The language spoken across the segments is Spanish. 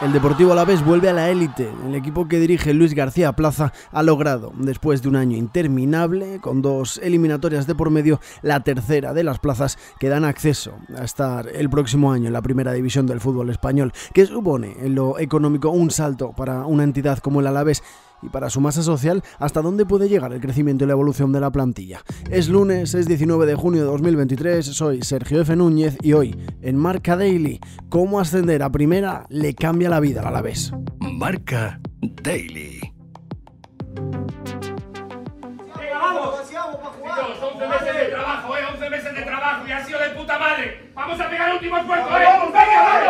El Deportivo Alavés vuelve a la élite. El equipo que dirige Luis García Plaza ha logrado, después de un año interminable, con dos eliminatorias de por medio, la tercera de las plazas que dan acceso a estar el próximo año en la primera división del fútbol español, que supone en lo económico un salto para una entidad como el Alavés y para su masa social hasta dónde puede llegar el crecimiento y la evolución de la plantilla. Es lunes, es 19 de junio de 2023, soy Sergio F. Núñez y hoy, en Marca Daily, cómo ascender a primera le cambia la vida a la vez. Marca Daily. vamos! 11 meses de trabajo, eh, 11 meses de trabajo y ha sido de puta madre. Vamos a pegar último esfuerzo, eh. ¡Vamos, venga,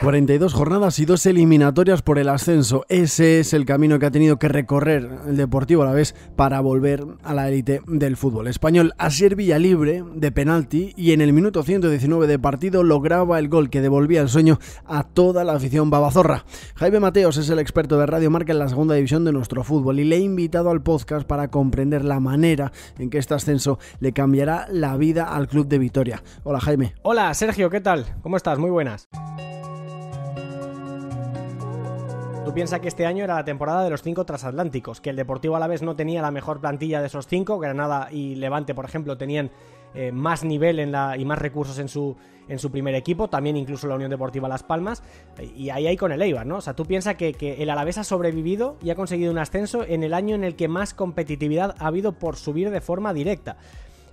42 jornadas y dos eliminatorias por el ascenso. Ese es el camino que ha tenido que recorrer el Deportivo a la vez para volver a la élite del fútbol español. Asier Villalibre de penalti y en el minuto 119 de partido lograba el gol que devolvía el sueño a toda la afición babazorra. Jaime Mateos es el experto de Radio Marca en la segunda división de nuestro fútbol y le he invitado al podcast para comprender la manera en que este ascenso le cambiará la vida al club de Vitoria. Hola Jaime. Hola Sergio, ¿qué tal? ¿Cómo estás? Muy buenas. Tú piensas que este año era la temporada de los cinco transatlánticos, que el Deportivo Alavés no tenía la mejor plantilla de esos cinco, Granada y Levante, por ejemplo, tenían eh, más nivel en la, y más recursos en su, en su primer equipo, también incluso la Unión Deportiva Las Palmas, y ahí hay con el Eibar, ¿no? O sea, tú piensas que, el Alavés ha sobrevivido y ha conseguido un ascenso en el año en el que más competitividad ha habido por subir de forma directa.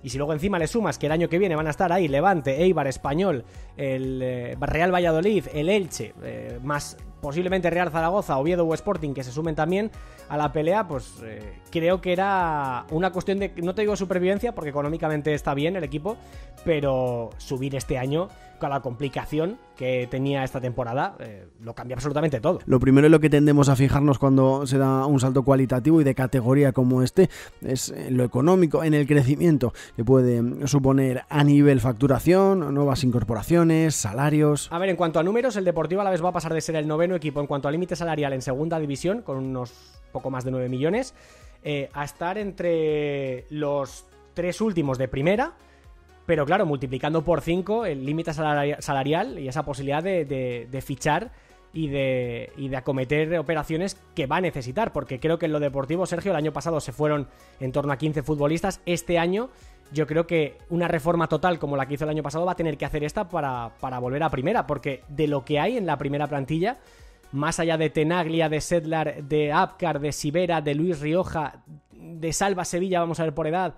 Y si luego encima le sumas que el año que viene van a estar ahí Levante, Eibar, Español, el eh, Real Valladolid, el Elche, eh, más posiblemente Real Zaragoza, Oviedo o Sporting que se sumen también a la pelea, pues eh, creo que era una cuestión de, no te digo supervivencia, porque económicamente está bien el equipo, pero subir este año con la complicación que tenía esta temporada, eh, lo cambia absolutamente todo. Lo primero es lo que tendemos a fijarnos cuando se da un salto cualitativo y de categoría como este es lo económico, en el crecimiento que puede suponer a nivel facturación, nuevas incorporaciones, salarios. A ver, en cuanto a números, el Deportivo a la vez va a pasar de ser el noveno equipo en cuanto a límite salarial en segunda división, con unos poco más de 9 millones, eh, a estar entre los tres últimos de primera, pero claro, multiplicando por 5 el límite salarial y esa posibilidad de, fichar y de, de, acometer operaciones que va a necesitar, porque creo que en lo deportivo, Sergio, el año pasado se fueron en torno a 15 futbolistas, este año yo creo que una reforma total como la que hizo el año pasado va a tener que hacer esta para, para volver a primera, porque de lo que hay en la primera plantilla más allá de Tenaglia, de Sedlar, de Apcar, de Sibera, de Luis Rioja, de Salva Sevilla, vamos a ver por edad,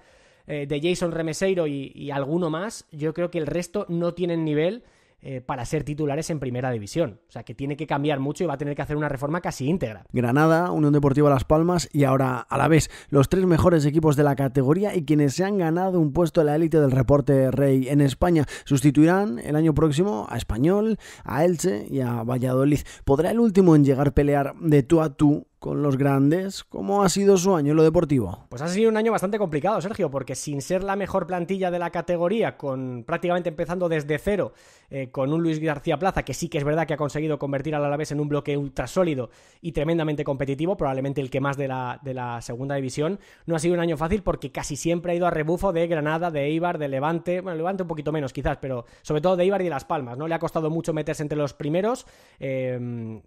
eh, de Jason Remeseiro y, alguno más, yo creo que el resto no tienen nivel eh, para ser titulares en primera división. O sea que tiene que cambiar mucho y va a tener que hacer una reforma casi íntegra. Granada, Unión Deportiva Las Palmas y ahora a la vez los tres mejores equipos de la categoría y quienes se han ganado un puesto en la élite del reporte Rey en España sustituirán el año próximo a Español, a Elche y a Valladolid. ¿Podrá el último en llegar a pelear de tú a tú con los grandes. ¿Cómo ha sido su año en lo deportivo? Pues ha sido un año bastante complicado, Sergio, porque sin ser la mejor plantilla de la categoría, con prácticamente empezando desde cero, eh, con un Luis García Plaza, que sí que es verdad que ha conseguido convertir al Alavés en un bloque ultra sólido y tremendamente competitivo, probablemente el que más de la, de la segunda división, no ha sido un año fácil porque casi siempre ha ido a rebufo de Granada, de Eibar, de Levante, bueno, Levante un poquito menos quizás, pero sobre todo de Eibar y de Las Palmas, ¿no? Le ha costado mucho meterse entre los primeros eh,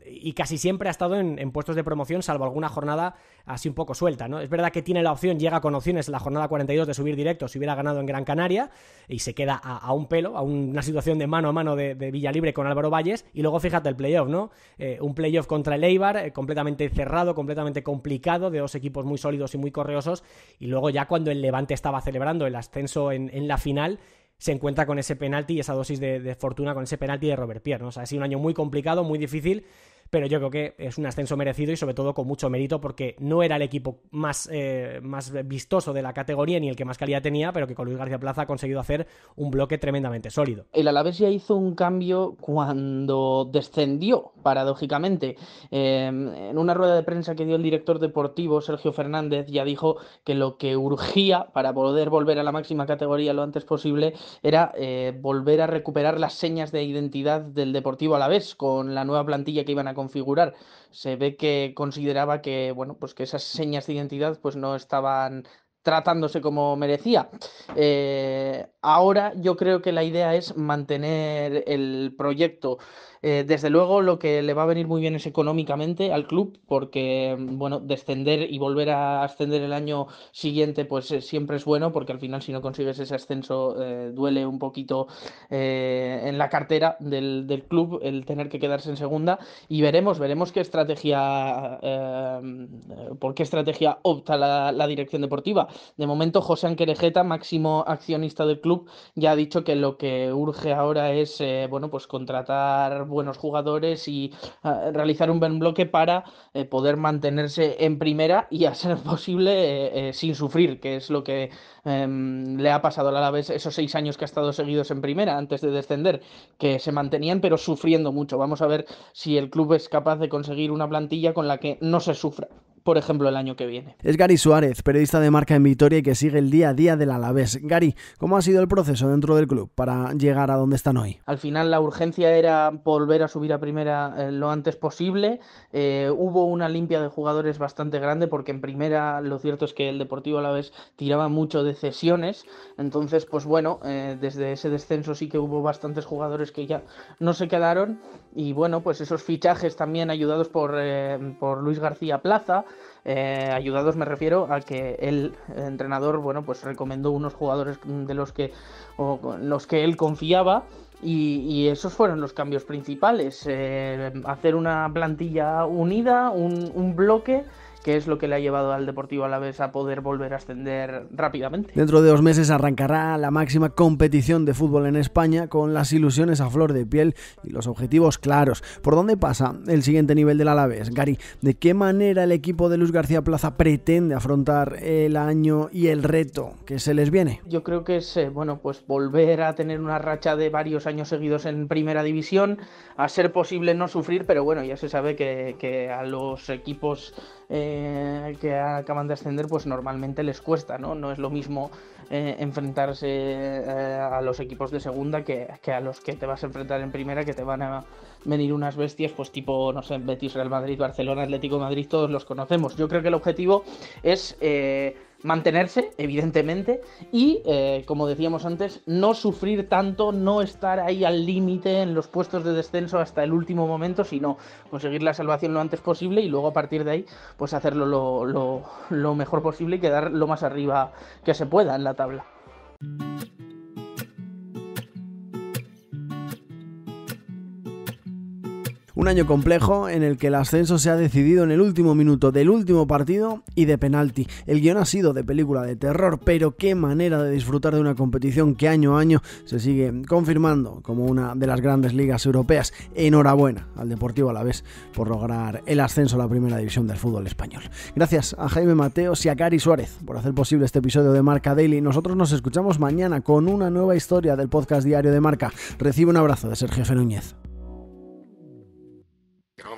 y casi siempre ha estado en puestos de promoción salvo alguna jornada así un poco suelta, ¿no? Es verdad que tiene la opción, llega con opciones en la jornada 42 de subir directo si hubiera ganado en Gran Canaria y se queda a, un pelo, a una situación de mano a mano de, Villa Villalibre con Álvaro Valles y luego fíjate el playoff, ¿no? Eh, un playoff contra el Eibar eh, completamente cerrado, completamente complicado, de dos equipos muy sólidos y muy correosos y luego ya cuando el Levante estaba celebrando el ascenso en, la final se encuentra con ese penalti y esa dosis de, fortuna con ese penalti de Robert Pierre. O sea, ha sido un año muy complicado, muy difícil pero yo creo que es un ascenso merecido y sobre todo con mucho mérito porque no era el equipo más, eh, más vistoso de la categoría ni el que más calidad tenía, pero que con Luis García Plaza ha conseguido hacer un bloque tremendamente sólido. El Alavés ya hizo un cambio cuando descendió, paradójicamente. Em, en una rueda de prensa que dio el director deportivo, Sergio Fernández, ya dijo que lo que urgía para poder volver a la máxima categoría lo antes posible era eh, volver a recuperar las señas de identidad del Deportivo Alavés con la nueva plantilla que iban a configurar. Se ve que consideraba que, bueno, pues que esas señas de identidad pues no estaban tratándose como merecía. Eh, ahora yo creo que la idea es mantener el proyecto. Eh, desde luego lo que le va a venir muy bien es económicamente al club, porque mm, bueno, descender y volver a ascender el año siguiente, pues eh, siempre es bueno, porque al final si no consigues ese ascenso duele un poquito en la cartera del, club el tener que quedarse en segunda. Y veremos, veremos qué estrategia, mm, por qué estrategia opta la dirección deportiva. De momento, José Anquerejeta, máximo accionista del club, ya ha dicho que lo que urge ahora es eh, bueno, pues contratar buenos jugadores y ah, realizar un buen bloque para eh, poder mantenerse en primera y a ser posible eh, sin sufrir, que es lo que em, le ha pasado la Alavés esos seis años que ha estado seguidos en primera antes de descender, que se mantenían pero sufriendo mucho. Vamos a ver si el club es capaz de conseguir una plantilla con la que no se sufra por ejemplo, el año que viene. Es Gary Suárez, periodista de marca en Vitoria y que sigue el día a día del Alavés. Gary, ¿cómo ha sido el proceso dentro del club para llegar a donde están hoy? Al final la urgencia era volver a subir a primera eh, lo antes posible. Eh, hubo una limpia de jugadores bastante grande porque en primera lo cierto es que el Deportivo Alavés tiraba mucho de cesiones. Entonces, pues bueno, eh, desde ese descenso sí que hubo bastantes jugadores que ya no se quedaron. Y bueno, pues esos fichajes también ayudados por, por Luis García Plaza, eh, ayudados me refiero a que el entrenador, bueno, pues recomendó unos jugadores de los que, o, los que él confiaba y, esos fueron los cambios principales. Eh, hacer una plantilla unida, un bloque Qué es lo que le ha llevado al Deportivo Alavés a poder volver a ascender rápidamente. Dentro de dos meses arrancará la máxima competición de fútbol en España con las ilusiones a flor de piel y los objetivos claros. ¿Por dónde pasa el siguiente nivel del Alavés? Gary, ¿de qué manera el equipo de Luis García Plaza pretende afrontar el año y el reto que se les viene? Yo creo que es eh, bueno, pues volver a tener una racha de varios años seguidos en primera división, a ser posible no sufrir, pero bueno, ya se sabe que, a los equipos eh, eh, que acaban de ascender, pues normalmente les cuesta, ¿no? No es lo mismo eh, enfrentarse eh, a los equipos de segunda que, que, a los que te vas a enfrentar en primera, que te van a venir unas bestias, pues tipo, no sé, Betis, Real Madrid, Barcelona, Atlético Madrid, todos los conocemos. Yo creo que el objetivo es mantenerse, evidentemente, y, eh, como decíamos antes, no sufrir tanto, no estar ahí al límite en los puestos de descenso hasta el último momento, sino conseguir la salvación lo antes posible y luego a partir de ahí, pues hacerlo lo, lo mejor posible y quedar lo más arriba que se pueda en la tabla. Un año complejo en el que el ascenso se ha decidido en el último minuto del último partido y de penalti. El guión ha sido de película de terror, pero qué manera de disfrutar de una competición que año a año se sigue confirmando como una de las grandes ligas europeas. Enhorabuena al Deportivo Alavés por lograr el ascenso a la primera división del fútbol español. Gracias a Jaime Mateos y a Cari Suárez por hacer posible este episodio de Marca Daily. Nosotros nos escuchamos mañana con una nueva historia del podcast diario de Marca. Recibe un abrazo de Sergio Núñez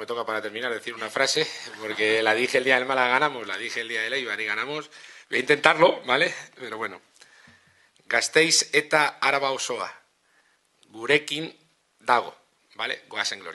me toca para terminar decir una frase, porque la dije el día del mala ganamos, la dije el día del Eibar y ganamos. Voy a intentarlo, ¿vale? Pero bueno. Gastéis eta araba osoa. Gurekin dago, ¿vale? gloria.